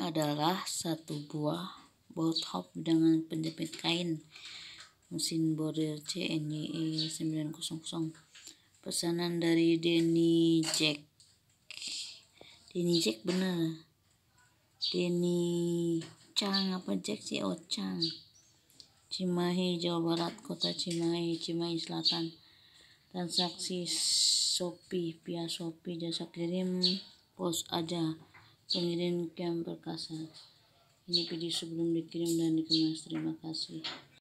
adalah satu buah bolt-hop dengan penjepit kain mesin bordir CNY 900 e pesanan dari Denny Jack Denny Jack bener Denny Chang apa Jack sih oh Chang Cimahi Jawa Barat kota Cimahi Cimahi Selatan transaksi Shopee via Shopee jasa kirim pos aja pengirim Kiam Perkasa. Ini video sebelum dikirim dan dikemas. Terima kasih.